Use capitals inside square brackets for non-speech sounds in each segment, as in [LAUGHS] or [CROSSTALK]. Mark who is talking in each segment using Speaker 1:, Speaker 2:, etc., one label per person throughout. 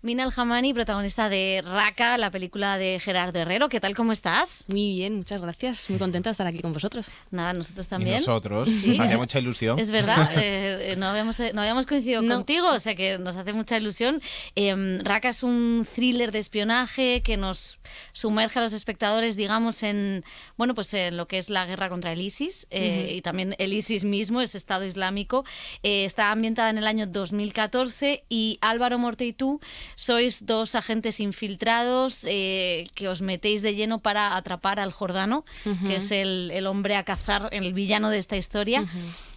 Speaker 1: Mina Alhamani, protagonista de Raka, la película de Gerardo Herrero. ¿Qué tal? ¿Cómo estás? Muy bien, muchas gracias. Muy contenta de estar aquí con vosotros. Nada, nosotros también. nosotros, nos hacía mucha ilusión. Es verdad, [LAUGHS] eh, eh, no, habíamos, coincidido contigo, o sea que nos hace mucha ilusión. Eh, Raka es un thriller de espionaje que nos sumerge a los espectadores, digamos, en, bueno, pues en lo que es la guerra contra el ISIS eh, y también el ISIS mismo, ese Estado Islámico. está ambientada en el año 2014 y Álvaro Morte y tú sois dos agentes infiltrados eh, que os metéis de lleno para atrapar al Jordano, que es el, hombre a cazar, el villano de esta historia.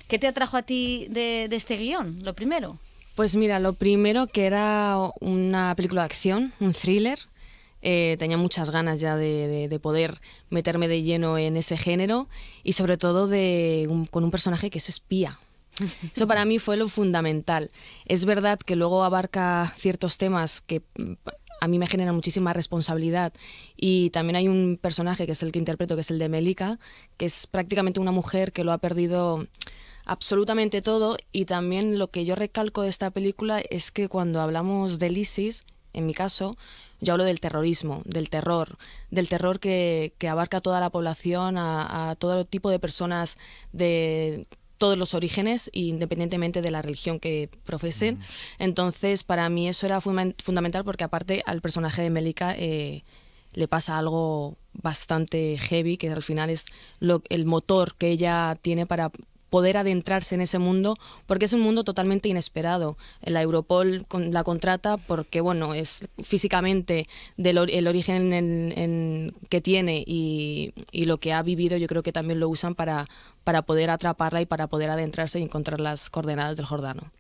Speaker 1: ¿Qué te atrajo a ti de, este guión, lo primero?
Speaker 2: Pues mira, lo primero que era una película de acción, un thriller, eh, tenía muchas ganas ya de, poder meterme de lleno en ese género y sobre todo con un personaje que es espía. [LAUGHS] Eso para mí fue lo fundamental. Es verdad que luego abarca ciertos temas que mm, a mí me generan muchísima responsabilidad. Y también hay un personaje que es el que interpreto, que es el de Melika, que es prácticamente una mujer que lo ha perdido absolutamente todo. Y también lo que yo recalco de esta película es que cuando hablamos del ISIS, en mi caso, yo hablo del terrorismo, del terror, del terror que, abarca a toda la población, a, a, todo tipo de personas de todos los orígenes, independientemente de la religión que profesen. Mm. Entonces, para mí eso era fundamental porque aparte al personaje de Melika eh, le pasa algo bastante heavy, que al final es lo, el motor que ella tiene para poder adentrarse en ese mundo, porque es un mundo totalmente inesperado. La Europol la contrata porque, bueno, es físicamente del el origen que tiene y, lo que ha vivido, yo creo que también lo usan para, para poder atraparla y para poder adentrarse y encontrar las coordenadas del Jordano.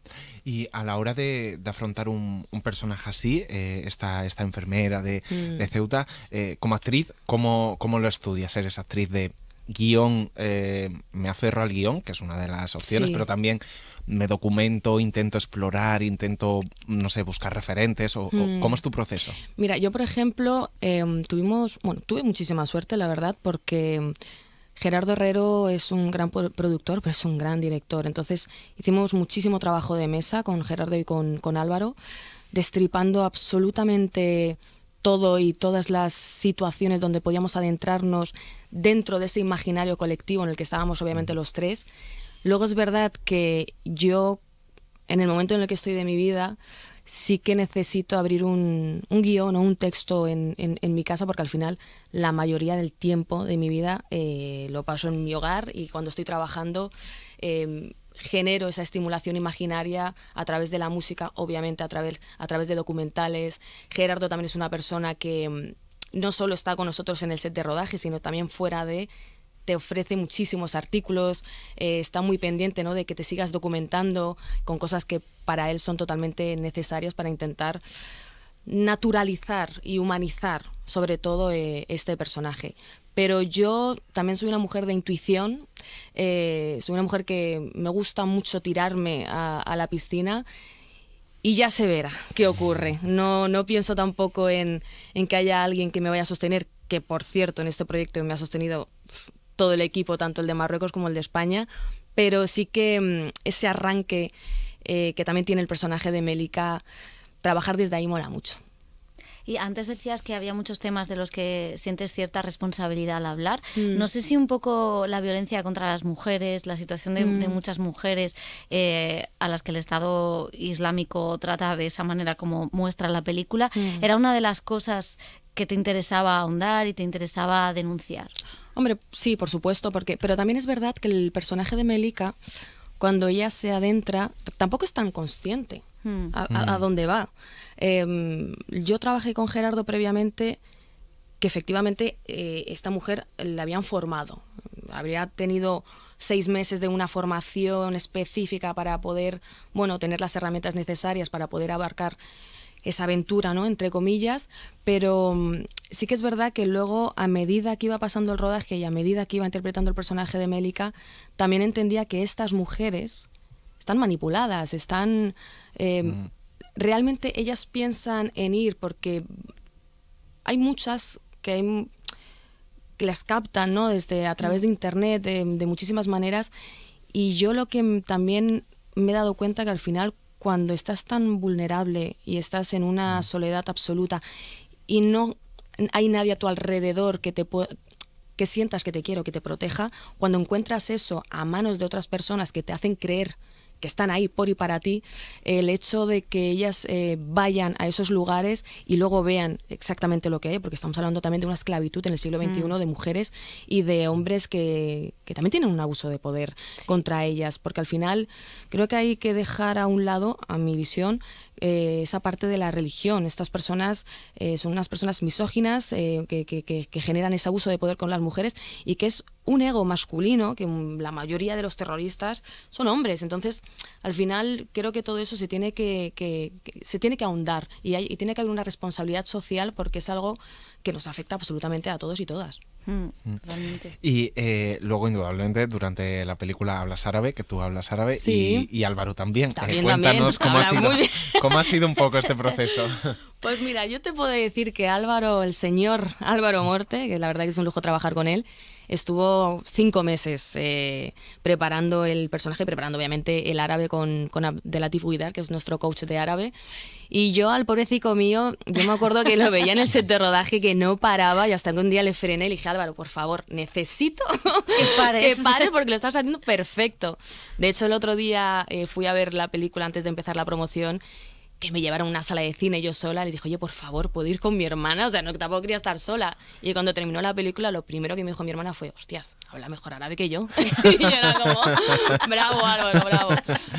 Speaker 3: Y a la hora de, afrontar un, personaje así, eh, esta, enfermera de, mm. Ceuta, eh, como actriz, ¿cómo, ¿cómo lo ser esa actriz de guión, eh, me aferro al guión, que es una de las opciones, pero también me documento, intento explorar, intento, no sé, buscar referentes? O, hmm. ¿Cómo es tu proceso?
Speaker 2: Mira, yo, por ejemplo, em, tuvimos, bueno, tuve muchísima suerte, la verdad, porque... Em, Gerardo Herrero es un gran productor, pero es un gran director. Entonces hicimos muchísimo trabajo de mesa con Gerardo y con, con Álvaro, destripando absolutamente todo y todas las situaciones donde podíamos adentrarnos dentro de ese imaginario colectivo en el que estábamos obviamente los tres. Luego es verdad que yo, en el momento en el que estoy de mi vida, sí que necesito abrir un, guión o un texto en, mi casa porque al final la mayoría del tiempo de mi vida eh, lo paso en mi hogar y cuando estoy trabajando eh, genero esa estimulación imaginaria a través de la música, obviamente a través, de documentales. Gerardo también es una persona que mm, no solo está con nosotros en el set de rodaje, sino también fuera de te ofrece muchísimos artículos, eh, está muy pendiente ¿no? de que te sigas documentando con cosas que para él son totalmente necesarias para intentar naturalizar y humanizar sobre todo eh, este personaje pero yo también soy una mujer de intuición, eh, soy una mujer que me gusta mucho tirarme a, la piscina y ya se verá qué ocurre. No, pienso tampoco en, que haya alguien que me vaya a sostener, que por cierto en este proyecto me ha sostenido todo el equipo, tanto el de Marruecos como el de España, pero sí que mm, ese arranque eh, que también tiene el personaje de Melika, trabajar desde ahí mola mucho.
Speaker 1: Y antes decías que había muchos temas de los que sientes cierta responsabilidad al hablar. Mm. No sé si un poco la violencia contra las mujeres, la situación de, mm. muchas mujeres eh, a las que el Estado Islámico trata de esa manera como muestra la película, mm. era una de las cosas que te interesaba ahondar
Speaker 2: y te interesaba denunciar. Hombre, sí, por supuesto, porque pero también es verdad que el personaje de Melika, cuando ella se adentra, tampoco es tan consciente a dónde va. Em, yo trabajé con Gerardo previamente que efectivamente eh, esta mujer la habían formado. Habría tenido seis meses de una formación específica para poder, bueno, tener las herramientas necesarias para poder abarcar esa aventura, ¿no? Entre comillas, pero mm, sí que es verdad que luego a medida que iba pasando el rodaje y a medida que iba interpretando el personaje de Mélica, también entendía que estas mujeres están manipuladas, están em, mm realmente ellas piensan en ir porque hay muchas que, hay, que las captan ¿no? desde a través mm. de internet de, muchísimas maneras y yo lo que también me he dado cuenta que al final cuando estás tan vulnerable y estás en una mm. soledad absoluta y no hay nadie a tu alrededor que te que sientas que te quiero, que te proteja, cuando encuentras eso a manos de otras personas que te hacen creer que están ahí por y para ti, el hecho de que ellas eh, vayan a esos lugares y luego vean exactamente lo que hay, porque estamos hablando también de una esclavitud en el siglo XXI mm. de mujeres y de hombres que, también tienen un abuso de poder contra ellas, porque al final creo que hay que dejar a un lado, a mi visión, eh, esa parte de la religión. Estas personas eh, son unas personas misóginas eh, que, generan ese abuso de poder con las mujeres y que es un ego masculino, que la mayoría de los terroristas son hombres. Entonces, al final, creo que todo eso se tiene que, se tiene que ahondar y, y tiene que haber una responsabilidad social porque es algo que nos afecta absolutamente a todos y todas. Mm,
Speaker 3: mm. y eh, luego, indudablemente, durante la película hablas árabe, que tú hablas árabe y, Álvaro también. Eh, cuéntanos Cómo, ha sido, cómo ha sido un poco este proceso. [LAUGHS]
Speaker 2: Pues mira, yo te puedo decir que Álvaro, el señor Álvaro Morte, que la verdad que es un lujo trabajar con él, estuvo cinco meses eh, preparando el personaje, preparando obviamente el árabe con, con Abdelatif Guidar, que es nuestro coach de árabe. Y yo al pobrecito mío, yo me acuerdo que lo veía en el set de rodaje que no paraba y hasta que un día le frené y le dije, Álvaro, por favor, necesito que pare, [LAUGHS] que porque lo estás haciendo perfecto. De hecho, el otro día eh, fui a ver la película antes de empezar la promoción que me llevaron a una sala de cine yo sola. Le dije, oye, por favor, ¿puedo ir con mi hermana? O sea, no, tampoco quería estar sola. Y cuando terminó la película, lo primero que me dijo mi hermana fue, hostias, habla mejor árabe que yo. [LAUGHS] y yo era como, bravo, Álvaro, bravo.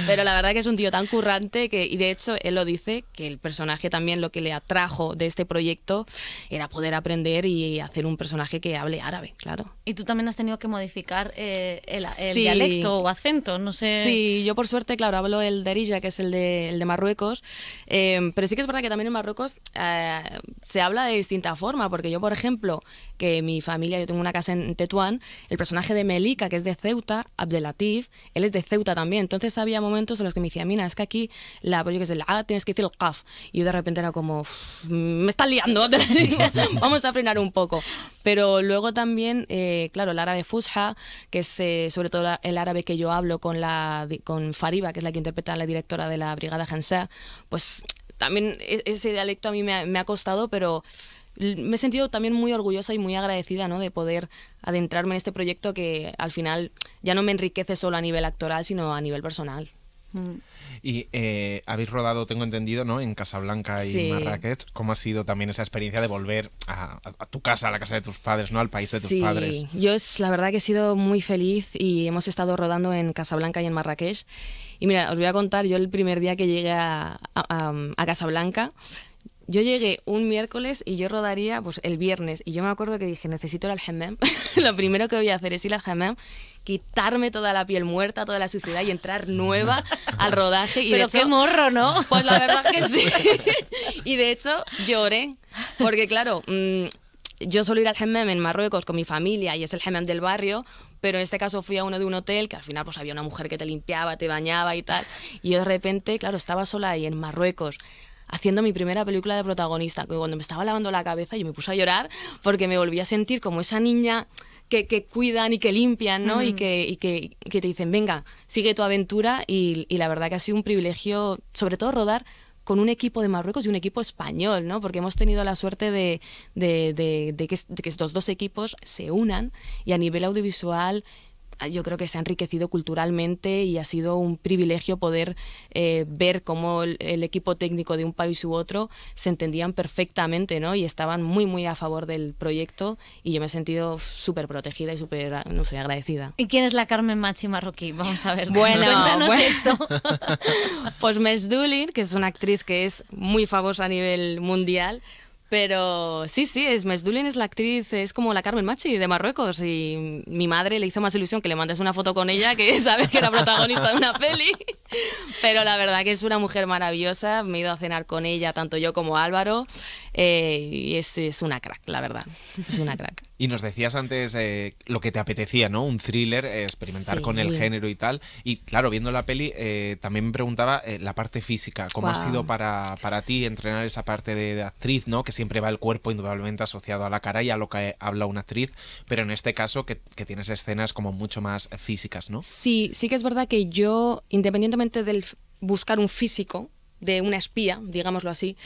Speaker 2: Pero la verdad que es un tío tan currante que, y de hecho, él lo dice, que el personaje también lo que le atrajo de este proyecto era poder aprender y hacer un personaje que hable árabe, claro.
Speaker 1: Y tú también has tenido que modificar eh, el, dialecto o
Speaker 2: acento, no sé. Sí, yo por suerte, claro, hablo el Darija, que es el de, el de Marruecos. Em, pero sí que es verdad que también en Marruecos eh, se habla de distinta forma, porque yo, por ejemplo, que mi familia, yo tengo una casa en Tetuán, el personaje de Melika, que es de Ceuta, Abdelatif, él es de Ceuta también. Entonces había momentos en los que me decía, mira, es que aquí la, apoyo que es la A ah, tienes que decir el kaf Y yo de repente era como, me está liando, [LAUGHS] [LAUGHS] vamos a frenar un poco. Pero luego también, eh, claro, el árabe Fusha, que es eh, sobre todo el árabe que yo hablo con, la, con Fariba, que es la que interpreta a la directora de la Brigada Hansa, pues también e, ese dialecto a mí me ha, costado, pero me he sentido también muy orgullosa y muy agradecida ¿no? de poder adentrarme en este proyecto que al final ya no me enriquece solo a nivel actoral, sino a nivel personal. Mm.
Speaker 3: Y eh, habéis rodado, tengo entendido, ¿no? En Casablanca y en Marrakech. ¿Cómo ha sido también esa experiencia de volver a, tu casa, a la casa de tus padres, ¿no? Al país de tus sí. padres.
Speaker 2: Yo es la verdad que he sido muy feliz y hemos estado rodando en Casablanca y en Marrakech. Y mira, os voy a contar, yo el primer día que llegué a, a Casablanca yo llegué un miércoles y yo rodaría pues el viernes y yo me acuerdo que dije necesito ir al [LAUGHS] lo primero que voy a hacer es ir al hammam, quitarme toda la piel muerta toda la suciedad y entrar nueva al rodaje y pero qué
Speaker 1: morro no pues la
Speaker 2: verdad que sí [LAUGHS] y de hecho lloré porque claro mm, yo suelo ir al gemem en Marruecos con mi familia y es el gemem del barrio pero en este caso fui a uno de un hotel que al final pues había una mujer que te limpiaba, te bañaba y tal. Y yo de repente, claro, estaba sola ahí en Marruecos, haciendo mi primera película de protagonista, cuando me estaba lavando la cabeza yo me puse a llorar porque me volví a sentir como esa niña que, cuidan y que limpian, ¿no? Y, mm. que, te dicen, venga, sigue tu aventura y, la verdad que ha sido un privilegio, sobre todo rodar con un equipo de Marruecos y un equipo español, ¿no? Porque hemos tenido la suerte de que estos dos equipos se unan y a nivel audiovisual Ah, yo creo que se ha enriquecido culturalmente y ha sido un privilegio poder eh, ver cómo el, equipo técnico de un país u otro se entendían perfectamente ¿no? y estaban muy, muy a favor del proyecto y yo me he sentido súper protegida y súper, no sé, agradecida.
Speaker 1: ¿Y quién es la Carmen Machi Marroquí?
Speaker 2: Vamos a ver. Bueno, cuéntanos bueno. esto. [LAUGHS] pues Mesdulin, que es una actriz que es muy famosa a nivel mundial, pero sí, sí, es Mesdulin es la actriz, es como la Carmen Machi de Marruecos y mi madre le hizo más ilusión que le mandes una foto con ella que [LAUGHS] sabes que era protagonista de una peli. Pero la verdad que es una mujer maravillosa, me he ido a cenar con ella, tanto yo como Álvaro, eh, y es, es, una crack, la verdad, es una crack.
Speaker 3: [LAUGHS] Y nos decías antes eh, lo que te apetecía, ¿no? Un thriller, eh, experimentar con el género y tal. Y claro, viendo la peli, también me preguntaba la parte física, ¿cómo ha sido para, para ti entrenar esa parte de, actriz, ¿no? Que siempre va el cuerpo indudablemente asociado a la cara y a lo que habla una actriz, pero en este caso que, que tienes escenas como mucho más físicas, ¿no? Sí,
Speaker 2: sí que es verdad que yo, independientemente del buscar un físico, de una espía, digámoslo así,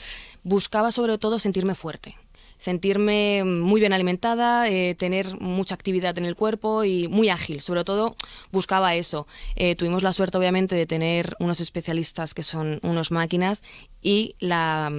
Speaker 2: buscaba sobre todo sentirme fuerte, sentirme muy bien alimentada, eh, tener mucha actividad en el cuerpo y muy ágil. Sobre todo buscaba eso. Eh, tuvimos la suerte, obviamente, de tener unos especialistas que son unos máquinas y la,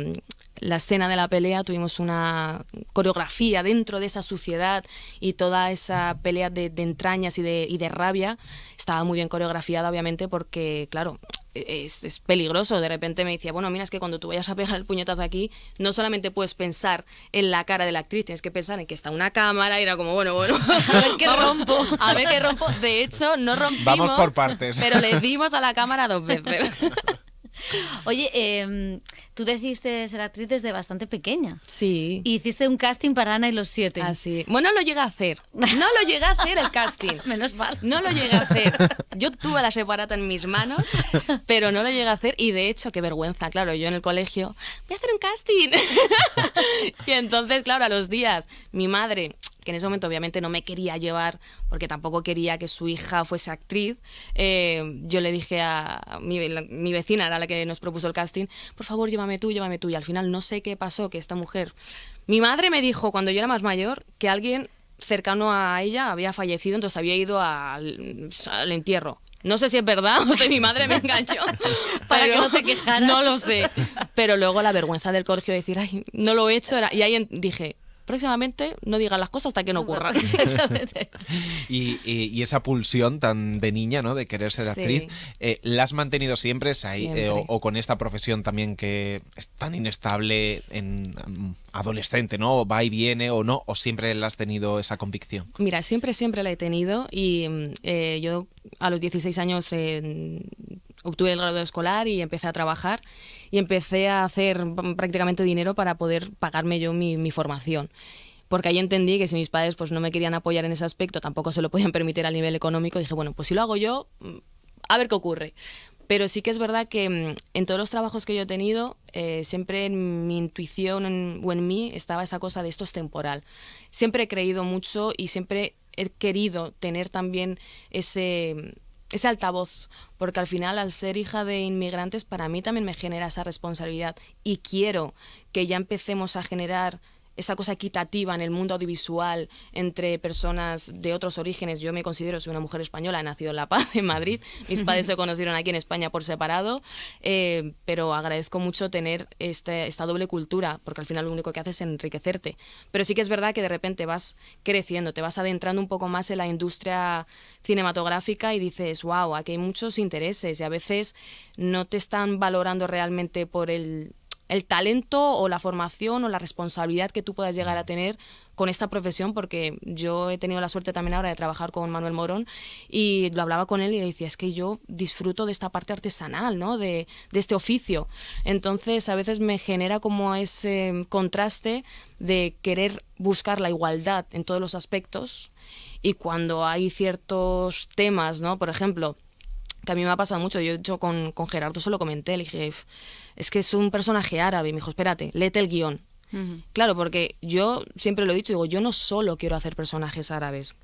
Speaker 2: la escena de la pelea tuvimos una coreografía dentro de esa suciedad y toda esa pelea de, entrañas y de, rabia estaba muy bien coreografiada, obviamente, porque, claro, es, peligroso. De repente me decía, bueno, mira, es que cuando tú vayas a pegar el puñetazo aquí, no solamente puedes pensar en la cara de la actriz, tienes que pensar en que está una cámara y era como, bueno, bueno, [LAUGHS] a ver qué [LAUGHS] rompo, a ver qué rompo. De hecho, no rompimos. Vamos por partes. Pero le dimos a la cámara dos veces. [LAUGHS] Oye, em,
Speaker 1: tú decidiste ser actriz desde bastante pequeña. Sí. hiciste un casting para Ana y los siete. Ah,
Speaker 2: sí. Bueno, no lo llegué a hacer. No lo llegué a hacer el casting. [LAUGHS] Menos mal. No lo llegué a hacer. Yo tuve la separata en mis manos, pero no lo llegué a hacer. Y de hecho, qué vergüenza, claro, yo en el colegio, voy a hacer un casting. [LAUGHS] y entonces, claro, a los días, mi madre que en ese momento obviamente no me quería llevar porque tampoco quería que su hija fuese actriz, eh, yo le dije a mi, vecina, era la que nos propuso el casting, por favor llévame tú, llévame tú. Y al final no sé qué pasó, que esta mujer... Mi madre me dijo cuando yo era más mayor que alguien cercano a ella había fallecido, entonces había ido al, entierro. No sé si es verdad o si mi madre me engañó. [LAUGHS] Para que no se quejara No lo sé. Pero luego la vergüenza del colegio de decir, ay, no lo he hecho. Era... Y ahí dije, próximamente no digan las cosas hasta que no ocurra. [LAUGHS]
Speaker 3: y, esa pulsión tan de niña, ¿no? De querer ser actriz, eh, ¿la has mantenido siempre, ahí, eh, o, con esta profesión también que es tan inestable en mm, adolescente, ¿no? O va y viene o no, o siempre la has tenido esa convicción.
Speaker 2: Mira, siempre, siempre la he tenido y mm, eh, yo a los 16 años obtuve el grado escolar y empecé a trabajar y empecé a hacer prácticamente dinero para poder pagarme yo mi, formación porque ahí entendí que si mis padres pues no me querían apoyar en ese aspecto, tampoco se lo podían permitir a nivel económico, dije, bueno, pues si lo hago yo, mm, a ver qué ocurre. Pero sí que es verdad que mm, en todos los trabajos que yo he tenido, eh, siempre en mi intuición o en mí estaba esa cosa de esto es temporal. Siempre he creído mucho y siempre he querido tener también ese mm, ese altavoz, porque al final al ser hija de inmigrantes para mí también me genera esa responsabilidad y quiero que ya empecemos a generar esa cosa equitativa en el mundo audiovisual entre personas de otros orígenes. Yo me considero, soy una mujer española, he nacido en La Paz, en Madrid. Mis padres se conocieron aquí en España por separado, eh, pero agradezco mucho tener este, esta doble cultura, porque al final lo único que haces es enriquecerte. Pero sí que es verdad que de repente vas creciendo, te vas adentrando un poco más en la industria cinematográfica y dices, wow, aquí hay muchos intereses y a veces no te están valorando realmente por el el talento o la formación o la responsabilidad que tú puedas llegar a tener con esta profesión, porque yo he tenido la suerte también ahora de trabajar con Manuel Morón y lo hablaba con él y le decía, es que yo disfruto de esta parte artesanal, ¿no? de, este oficio. Entonces a veces me genera como ese contraste de querer buscar la igualdad en todos los aspectos y cuando hay ciertos temas, ¿no? por ejemplo, que a mí me ha pasado mucho. Yo, hecho con, con Gerardo se lo comenté, le dije, es que es un personaje árabe. Y me dijo, espérate, léete el guión. Claro, porque yo siempre lo he dicho, digo, yo no solo quiero hacer personajes árabes.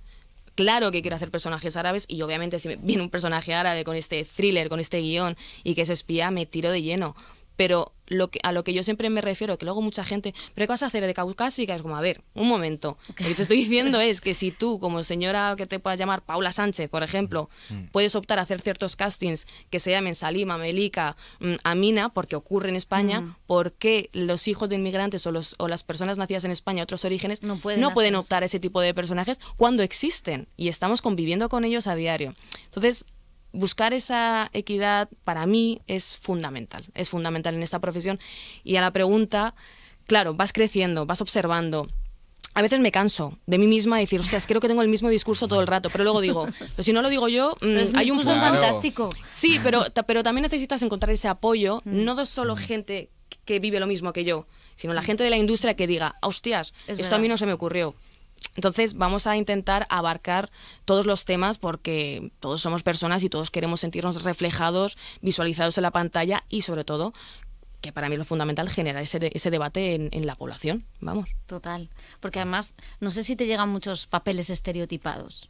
Speaker 2: Claro que quiero hacer personajes árabes y obviamente si me viene un personaje árabe con este thriller, con este guión y que es espía, me tiro de lleno pero lo que, a lo que yo siempre me refiero, que luego mucha gente, ¿pero qué vas a hacer de caucásica? Es como, a ver, un momento. Lo que te estoy diciendo es que si tú, como señora que te puedas llamar Paula Sánchez, por ejemplo, mm. Mm. puedes optar a hacer ciertos castings que se llamen Salima, Melica, mm, Amina, porque ocurre en España, porque los hijos de inmigrantes o, las personas nacidas en España, otros orígenes, no pueden, no pueden optar a ese tipo de personajes cuando existen y estamos conviviendo con ellos a diario? Entonces, buscar esa equidad para mí es fundamental, es fundamental en esta profesión. Y a la pregunta, claro, vas creciendo, vas observando. A veces me canso de mí misma y decir, "Hostias, creo que tengo el mismo discurso todo el rato, pero luego digo, si no lo digo yo, mm, hay un punto fantástico. Sí, pero, pero también necesitas encontrar ese apoyo, mm. no solo gente que vive lo mismo que yo, sino la gente de la industria que diga, hostias, esto a mí no se me ocurrió. Entonces vamos a intentar abarcar todos los temas porque todos somos personas y todos queremos sentirnos reflejados, visualizados en la pantalla y sobre todo que para mí es lo fundamental, generar ese, debate en, la población, vamos.
Speaker 1: Total, porque además no sé si te llegan muchos papeles estereotipados.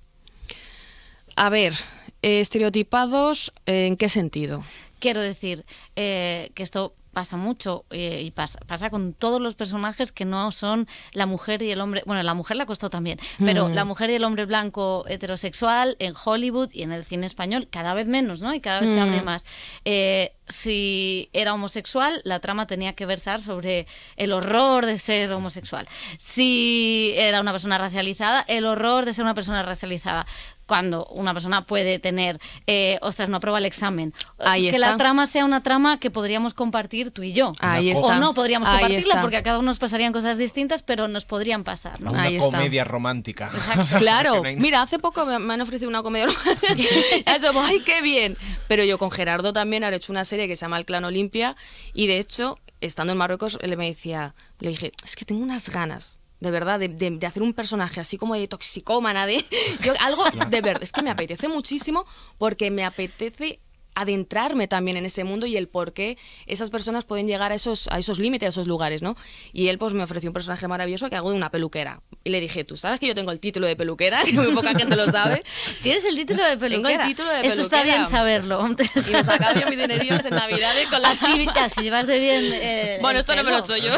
Speaker 1: A ver,
Speaker 2: estereotipados, ¿en qué sentido?
Speaker 1: Quiero decir eh, que esto pasa mucho eh, y pasa, pasa, con todos los personajes que no son la mujer y el hombre. Bueno, la mujer la costó también, pero mm. la mujer y el hombre blanco heterosexual en Hollywood y en el cine español cada vez menos, ¿no? Y cada vez se abre mm. más. Eh, si era homosexual, la trama tenía que versar sobre el horror de ser homosexual. Si era una persona racializada, el horror de ser una persona racializada cuando una persona puede tener, eh, ostras, no aprueba el examen. Ahí que la trama sea una trama que podríamos compartir tú y yo. o no podríamos compartirla porque a cada uno nos pasarían cosas distintas, pero nos podrían pasar. ¿no? Una comedia
Speaker 3: romántica. [LAUGHS] Claro.
Speaker 2: Mira, hace poco me han ofrecido una comedia romántica. [LAUGHS] ¡ay, qué bien! Pero yo con Gerardo también he hecho una serie que se llama El Clan Olimpia y de hecho, estando en Marruecos, él me decía, le dije, es que tengo unas ganas de verdad, de, hacer un personaje así como de toxicómana, de [LAUGHS] algo de verdad. Es que me apetece muchísimo porque me apetece adentrarme también en ese mundo y el por qué esas personas pueden llegar a esos, a esos límites, a esos lugares, ¿no? Y él pues me ofreció un personaje maravilloso que hago de una peluquera. Y le dije, tú sabes que yo tengo el título de peluquera, [LAUGHS] que muy poca gente lo sabe. Tienes el título de peluquera. Tengo el título de peluquera. Esto está
Speaker 1: bien saberlo. y nos acabo yo [LAUGHS] mis dinerillos en Navidad con las... Así, si [LAUGHS] llevas de bien eh, Bueno, esto no me lo he yo.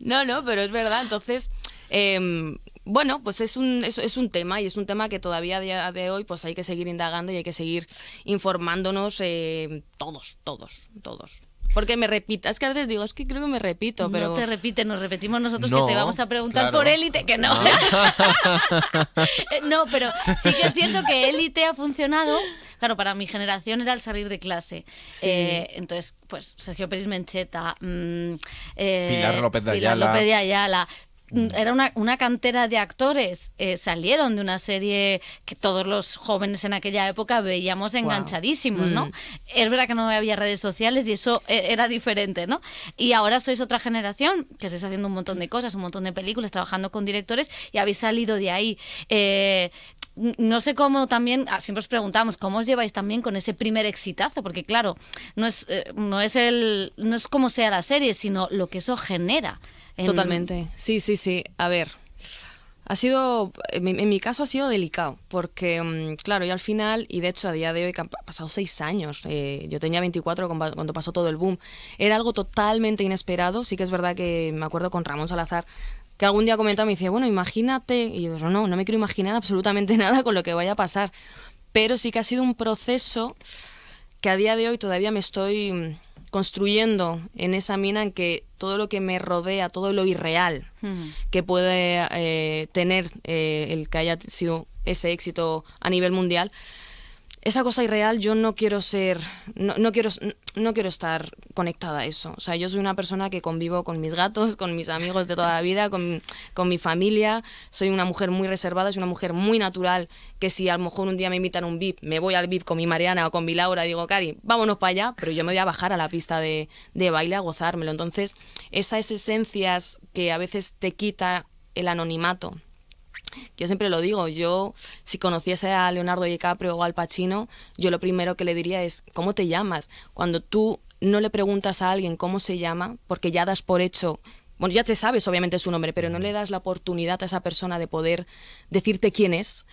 Speaker 2: no, no, pero es verdad. Entonces... Em, bueno, pues es un, es, un tema y es un tema que todavía a día de hoy pues hay que seguir indagando y hay que seguir informándonos eh, todos, todos, todos. Porque me repitas, es que a veces digo, es que creo que me repito, pero... No te repite, nos repetimos nosotros
Speaker 1: que te vamos a
Speaker 3: preguntar por élite, que no. Ah. [LAUGHS]
Speaker 1: Eh, no, pero sí que es cierto que élite ha funcionado. Claro, para mi generación era el salir de clase. Eh, entonces, pues Sergio Pérez Mencheta, mm, Pilar López de Ayala, Mm, era una, cantera de actores, eh, salieron de una serie que todos los jóvenes en aquella época veíamos enganchadísimos, ¿no? Mm. Es verdad que no había redes sociales y eso eh, era diferente, ¿no? Y ahora sois otra generación que estáis haciendo un montón de cosas, un montón de películas, trabajando con directores y habéis salido de ahí. Eh, no sé cómo también, ah, siempre os preguntamos, ¿cómo os lleváis también con ese primer exitazo? Porque claro, no es, eh, no es, el, no es como sea la serie, sino lo que eso genera. Totalmente,
Speaker 2: sí, sí, sí. A ver, ha sido, en mi caso ha sido delicado, porque mm, claro, yo al final, y de hecho a día de hoy, que han pasado seis años, eh, yo tenía 24 cuando pasó todo el boom, era algo totalmente inesperado, sí que es verdad que me acuerdo con Ramón Salazar que algún día comentaba, me dice, bueno, imagínate, y yo, no, no me quiero imaginar absolutamente [LAUGHS] nada con lo que vaya a pasar, pero sí que ha sido un proceso que a día de hoy todavía me estoy mm, construyendo en esa mina en que todo lo que me rodea, todo lo irreal que puede eh, tener eh, el que haya sido ese éxito a nivel mundial, esa cosa irreal yo no quiero ser, no, quiero, no quiero estar conectada a eso. O sea, yo soy una persona que convivo con mis gatos, con mis amigos de toda la vida, con, mi familia. Soy una mujer muy reservada, soy una mujer muy natural, que si a lo mejor un día me invitan a un VIP, me voy al VIP con mi Mariana o con mi Laura y digo, Cari, vámonos para allá, pero yo me voy a bajar a la pista de, de baile a gozármelo. Entonces, esas esencias que a veces te quita el anonimato yo siempre lo digo, yo si conociese a Leonardo DiCaprio o al Pacino, yo lo primero que le diría es, ¿cómo te llamas? Cuando tú no le preguntas a alguien cómo se llama, porque ya das por hecho bueno, ya te sabes obviamente su nombre, pero no le das la oportunidad a esa persona de poder decirte quién es.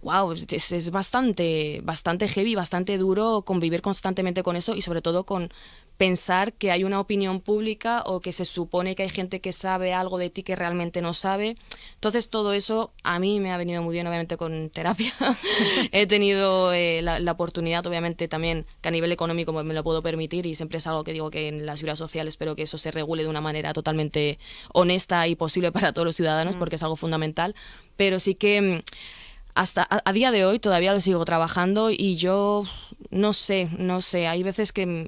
Speaker 2: Wow, es, es, bastante, bastante heavy, bastante duro convivir constantemente con eso y sobre todo con pensar que hay una opinión pública o que se supone que hay gente que sabe algo de ti que realmente no sabe. Entonces todo eso a mí me ha venido muy bien, obviamente, con terapia. [LAUGHS] He tenido eh, la, oportunidad, obviamente, también que a nivel económico me lo puedo permitir y siempre es algo que digo que en la seguridad social espero que eso se regule de una manera totalmente honesta y posible para todos los ciudadanos mm. porque es algo fundamental. Pero sí que mm, hasta a día de hoy todavía lo sigo trabajando y yo no sé, no sé, hay veces que mm,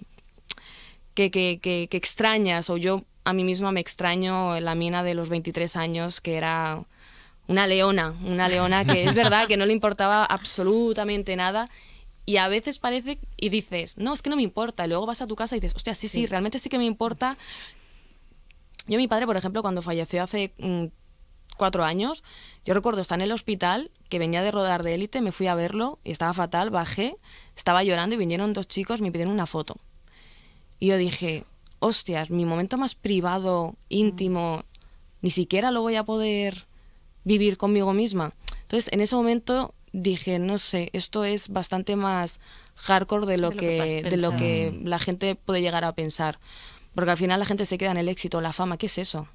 Speaker 2: que, extrañas, o yo a mí misma me extraño la mina de los 23 años que era una leona, una leona que es [LAUGHS] verdad que no le importaba absolutamente nada y a veces parece y dices, no, es que no me importa, y luego vas a tu casa y dices, hostia, sí, sí, realmente sí que me importa. Yo mi padre, por ejemplo, cuando falleció hace mm, cuatro años, yo recuerdo estar en el hospital, que venía de rodar de élite, me fui a verlo y estaba fatal, bajé, estaba llorando y vinieron dos chicos, me pidieron una foto. Y yo dije, hostias, mi momento más privado, íntimo, ni siquiera lo voy a poder vivir conmigo misma. Entonces, en ese momento dije, no sé, esto es bastante más hardcore de lo, de lo que la gente puede llegar a pensar. Porque al final la gente se queda en el éxito, la fama, ¿qué es eso?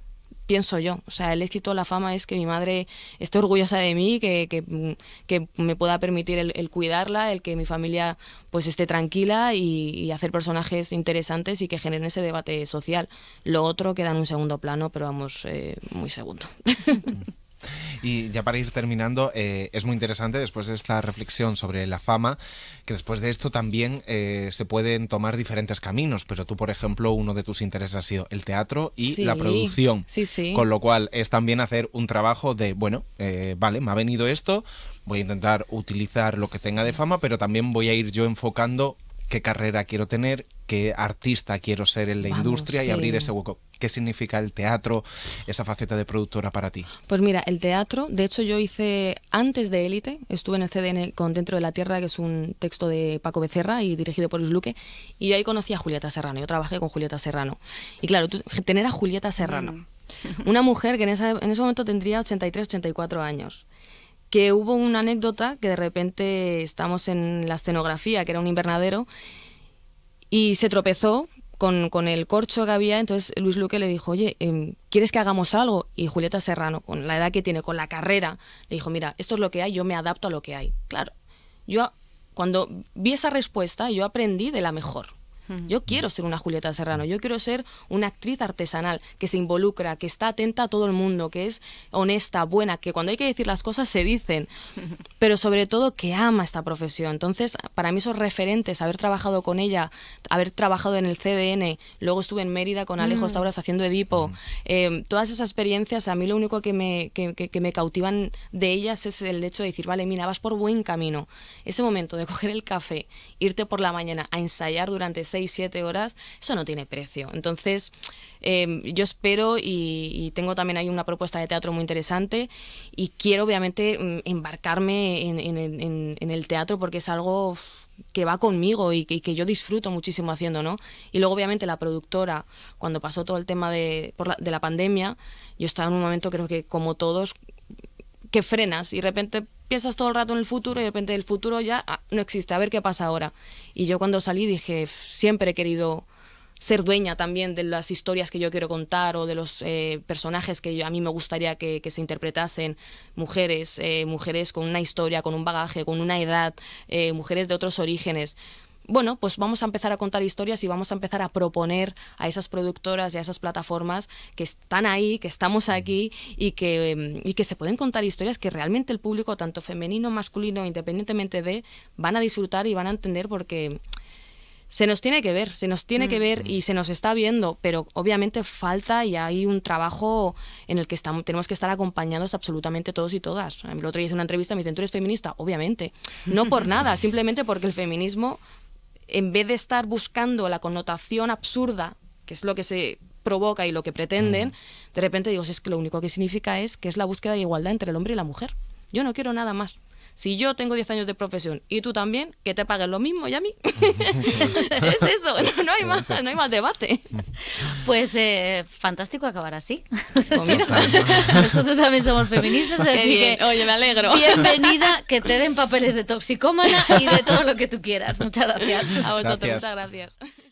Speaker 2: pienso yo. O sea, el éxito, la fama es que mi madre esté orgullosa de mí, que, que, que me pueda permitir el, cuidarla, el que mi familia pues esté tranquila y, hacer personajes interesantes y que generen ese debate social. Lo otro queda en un segundo plano, pero vamos, eh, muy segundo. [LAUGHS]
Speaker 3: Y ya para ir terminando, eh, es muy interesante después de esta reflexión sobre la fama, que después de esto también eh, se pueden tomar diferentes caminos, pero tú, por ejemplo, uno de tus intereses ha sido el teatro y la producción. Sí, sí. Con lo cual es también hacer un trabajo de, bueno, eh, vale, me ha venido esto, voy a intentar utilizar lo que tenga de fama, pero también voy a ir yo enfocando qué carrera quiero tener, qué artista quiero ser en la industria y abrir ese hueco. ¿Qué significa el teatro, esa faceta de productora para ti?
Speaker 2: Pues mira, el teatro, de hecho yo hice antes de Élite, estuve en el CDN con Dentro de la Tierra, que es un texto de Paco Becerra y dirigido por Luis Luque, y yo ahí conocí a Julieta Serrano, yo trabajé con Julieta Serrano. Y claro, tener a Julieta Serrano, mm. una mujer que en, en ese momento tendría 83, 84 años, que hubo una anécdota que de repente estamos en la escenografía, que era un invernadero, y se tropezó con, el corcho que había, entonces Luis Luque le dijo, oye, em, ¿quieres que hagamos algo? Y Julieta Serrano, con la edad que tiene, con la carrera, le dijo, mira, esto es lo que hay, yo me adapto a lo que hay. Claro, yo cuando vi esa respuesta, yo aprendí de la mejor. Yo quiero ser una Julieta Serrano, yo quiero ser una actriz artesanal que se involucra, que está atenta a todo el mundo, que es honesta, buena, que cuando hay que decir las cosas se dicen, [LAUGHS] pero sobre todo que ama esta profesión. Entonces, para mí esos referentes, haber trabajado con ella, haber trabajado en el CDN, luego estuve en Mérida con Alejo mm. Sauras haciendo Edipo, mm. em, todas esas experiencias, a mí lo único que me, que, me cautivan de ellas es el hecho de decir, vale, mira, vas por buen camino. Ese momento de [LAUGHS] coger el café, irte por la mañana a ensayar durante ese y siete horas, eso no tiene precio. Entonces, em, yo espero y, tengo también ahí una propuesta de teatro muy interesante y quiero obviamente em, embarcarme en, el teatro porque es algo que va conmigo y que, yo disfruto muchísimo haciendo, ¿no? Y luego, obviamente, la productora, cuando pasó todo el tema de, la, de la pandemia, yo estaba en un momento, creo que como todos, que frenas y de repente piensas todo el rato en el futuro y de repente el futuro ya ah, no existe, a ver qué pasa ahora. Y yo cuando salí dije, siempre he querido ser dueña también de las historias que yo quiero contar o de los eh, personajes que a mí me gustaría que, se interpretasen, mujeres, eh, mujeres con una historia, con un bagaje, con una edad, eh, mujeres de otros orígenes bueno, pues vamos a empezar a contar historias y vamos a empezar a proponer a esas productoras y a esas plataformas que están ahí, que estamos aquí y que, mm, y que se pueden contar historias que realmente el público, tanto femenino, masculino, independientemente de, van a disfrutar y van a entender porque se nos tiene que ver, se nos tiene que ver y se nos está viendo, pero obviamente falta y hay un trabajo en el que estamos, tenemos que estar acompañados absolutamente todos y todas. El otro día hice una entrevista, me dicen, ¿tú eres feminista? Obviamente, no por nada, [LAUGHS] simplemente porque el feminismo en vez de estar buscando la connotación absurda, que es lo que se provoca y lo que pretenden, mm. de repente digo, es que lo único que significa es que es la búsqueda de igualdad entre el hombre y la mujer. Yo no quiero nada más si yo tengo 10 años de profesión y tú también, que te paguen lo mismo y a mí. [LAUGHS] es eso, no, hay más, no hay más
Speaker 1: debate. Pues eh, fantástico acabar así. nosotros también somos feministas, así que, oye, me alegro. Bienvenida, que te den papeles de toxicómana y de todo lo que tú quieras. Muchas gracias. A
Speaker 3: vosotros, muchas gracias.